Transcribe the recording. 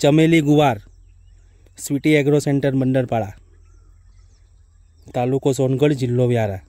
ચમેલી ગુવાર sweetie agro centre મંડળપાડા તાલુકો સોનગઢ જિલ્લો વ્યારા